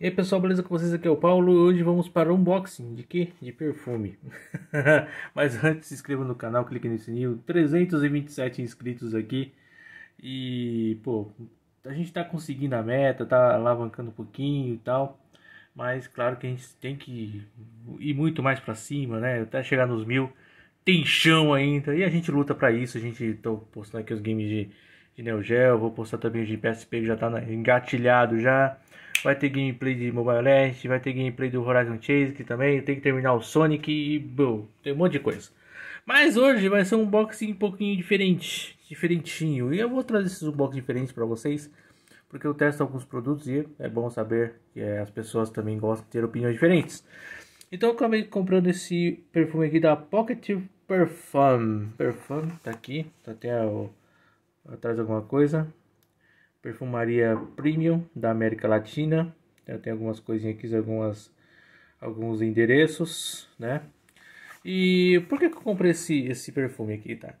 E aí pessoal, beleza com vocês? Aqui é o Paulo e hoje vamos para o unboxing de quê? De perfume. Mas antes se inscreva no canal, clique no sininho, 327 inscritos aqui e pô, a gente tá conseguindo a meta, tá alavancando um pouquinho e tal, mas claro que a gente tem que ir muito mais para cima, né? Até chegar nos mil, tem chão ainda e a gente luta para isso, a gente tô postando aqui os games de de Neo Geo, vou postar também o de PSP que já tá engatilhado já. Vai ter gameplay de Mobile Legends, vai ter gameplay do Horizon Chase que também, tem que terminar o Sonic e bom, tem um monte de coisa. Mas hoje vai ser um unboxing um pouquinho diferente, diferentinho. E eu vou trazer esses unboxings diferentes para vocês, porque eu testo alguns produtos e é bom saber que eh, as pessoas também gostam de ter opiniões diferentes. Então eu acabei comprando esse perfume aqui da Pocket Perfume. Perfume, tá aqui, tá até o atrás de alguma coisa. Perfumaria Premium da América Latina. Eu tem algumas coisinhas aqui, algumas, alguns endereços, né? E por que, que eu comprei esse, esse perfume aqui, tá?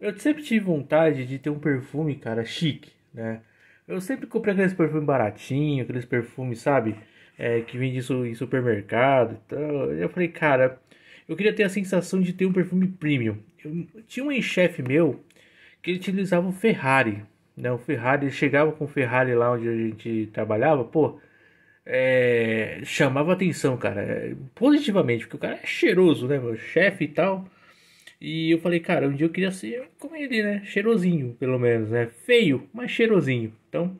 Eu sempre tive vontade de ter um perfume, cara, chique, né? Eu sempre comprei aqueles perfumes baratinho, aqueles perfumes, sabe? É, que vende isso em supermercado e tal. Eu falei, cara, eu queria ter a sensação de ter um perfume premium. Eu, tinha um chefe meu que ele utilizava o Ferrari. Né? O Ferrari, ele chegava com o Ferrari lá onde a gente trabalhava, pô, é, chamava atenção, cara, é, positivamente, porque o cara é cheiroso, né, meu chefe e tal. E eu falei, cara, um dia eu queria ser como ele, né, cheirosinho, pelo menos, né, feio, mas cheirosinho. Então,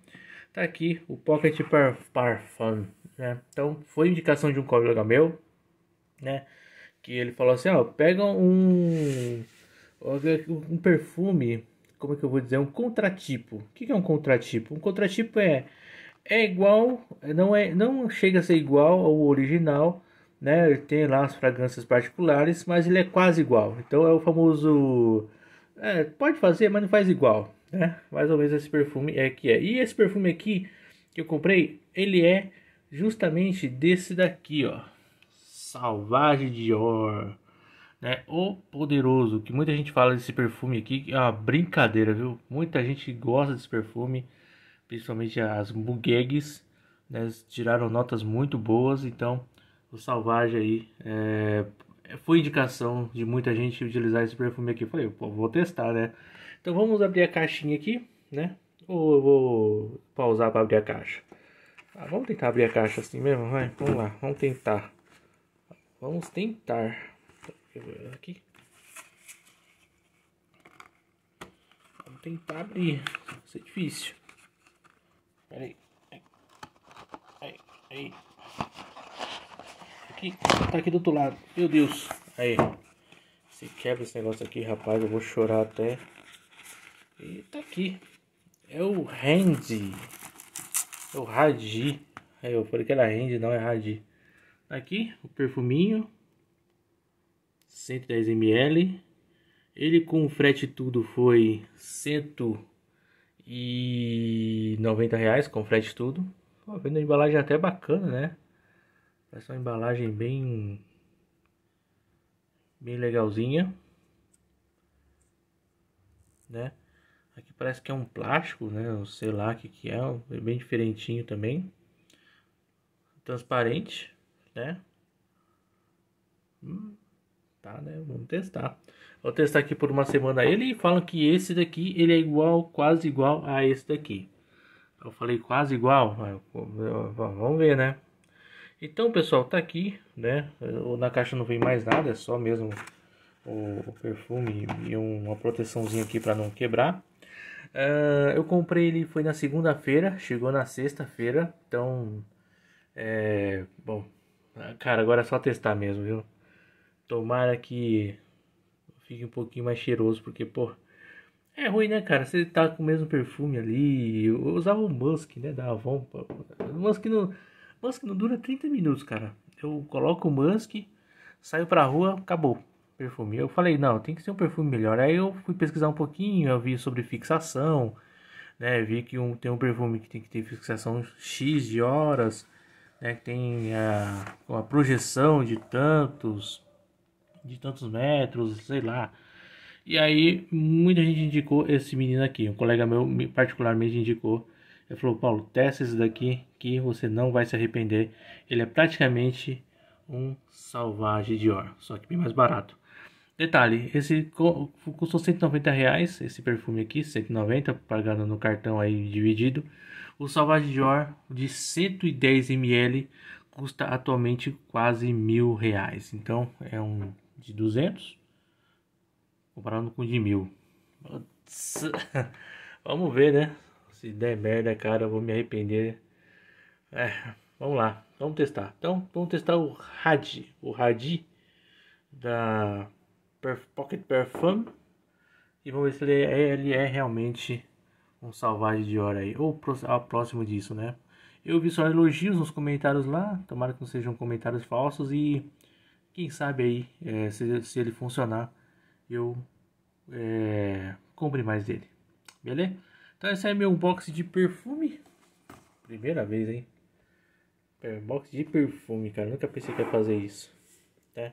tá aqui o Pocket Parfum, né? Então, foi indicação de um colega meu, né, que ele falou assim, ó, pega um um perfume como é que eu vou dizer, um contratipo. O que é um contratipo? Um contratipo é é igual, não é, não chega a ser igual ao original, né? tem lá as fragrâncias particulares, mas ele é quase igual. Então é o famoso é, pode fazer, mas não faz igual, né? Mais ou menos esse perfume é que é. E esse perfume aqui que eu comprei, ele é justamente desse daqui, ó. Salvage Dior né? O poderoso, que muita gente fala desse perfume aqui, que é uma brincadeira, viu? Muita gente gosta desse perfume, principalmente as muguegues, né? Tiraram notas muito boas, então o Salvage aí é... foi indicação de muita gente utilizar esse perfume aqui. falei, pô, vou testar, né? Então vamos abrir a caixinha aqui, né? Ou eu vou pausar para abrir a caixa. Ah, vamos tentar abrir a caixa assim mesmo, vai? Vamos lá, vamos tentar. Vamos tentar. Aqui. Vamos tentar abrir. Vai difícil. Pera aí. Aí, aí. Aqui. Tá aqui do outro lado. Meu Deus. Aí. Se quebra esse negócio aqui, rapaz, eu vou chorar até. E tá aqui. É o Randy. É o Radi. Aí eu falei que era Randy, não é Radi. Tá aqui o perfuminho. 110 ml. Ele com frete tudo foi 190 reais com frete tudo. Pô, vendo a embalagem é até bacana, né? Parece uma embalagem bem bem legalzinha, né? Aqui parece que é um plástico, né? Não sei lá o que que é, é bem diferentinho também. Transparente, né? Hum, tá, né? Vamos testar. Vou testar aqui por uma semana ele e falam que esse daqui ele é igual, quase igual a esse daqui. Eu falei quase igual, vamos ver, né? Então, pessoal, tá aqui, né? Na caixa não vem mais nada, é só mesmo o perfume e uma proteçãozinha aqui para não quebrar. Uh, eu comprei ele foi na segunda-feira, chegou na sexta-feira, então é bom, cara, agora é só testar mesmo, viu? Tomara que fique um pouquinho mais cheiroso, porque, pô, é ruim, né, cara? Você tá com o mesmo perfume ali. Eu usava o Musk, né, da Avon. O Musk não, Musk não dura 30 minutos, cara. Eu coloco o Musk, saio pra rua, acabou perfume. Eu falei, não, tem que ser um perfume melhor. Aí eu fui pesquisar um pouquinho, eu vi sobre fixação, né? Vi que um, tem um perfume que tem que ter fixação X de horas, né? Que tem a, a projeção de tantos, de tantos metros, sei lá. E aí muita gente indicou esse menino aqui. Um colega meu particularmente indicou. Ele falou, Paulo, testa esse daqui que você não vai se arrepender. Ele é praticamente um Salvage Dior, só que bem mais barato. Detalhe, esse custou 190 reais, esse perfume aqui, 190, pagando no cartão aí dividido. O Salvage Dior de 110 ml custa atualmente quase mil reais. Então é um de 200 comparado com o de 1000. Vamos ver, né? Se der merda, cara, eu vou me arrepender. É, vamos lá, vamos testar. Então, vamos testar o Hadi, o Hadi da Pocket Perfum e vamos ver se ele é, ele é realmente um salvagem de hora aí, ou próximo disso, né? Eu vi só elogios nos comentários lá, tomara que não sejam comentários falsos e quem sabe aí, é, se, se, ele funcionar, eu é, compre mais dele. Beleza? Então esse é meu unboxing de perfume. Primeira vez, hein? É, Box de perfume, cara. Nunca pensei que ia fazer isso. Tá?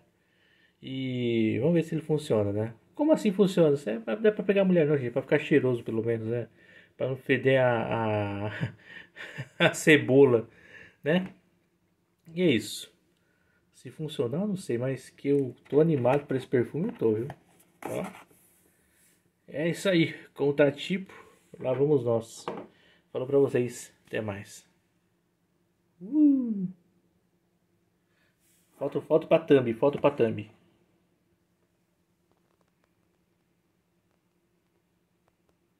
E vamos ver se ele funciona, né? Como assim funciona? é, pra, não é pra pegar mulher não, gente. Para pra ficar cheiroso, pelo menos, né? Pra não feder a, a, a cebola, né? E é isso. Se funcionar, não sei, mas que eu tô animado para esse perfume, eu tô, viu? Ó. É isso aí, contratipo, lá vamos nós. falou para vocês, até mais. Uh. Foto, foto pra thumb, foto pra thumb.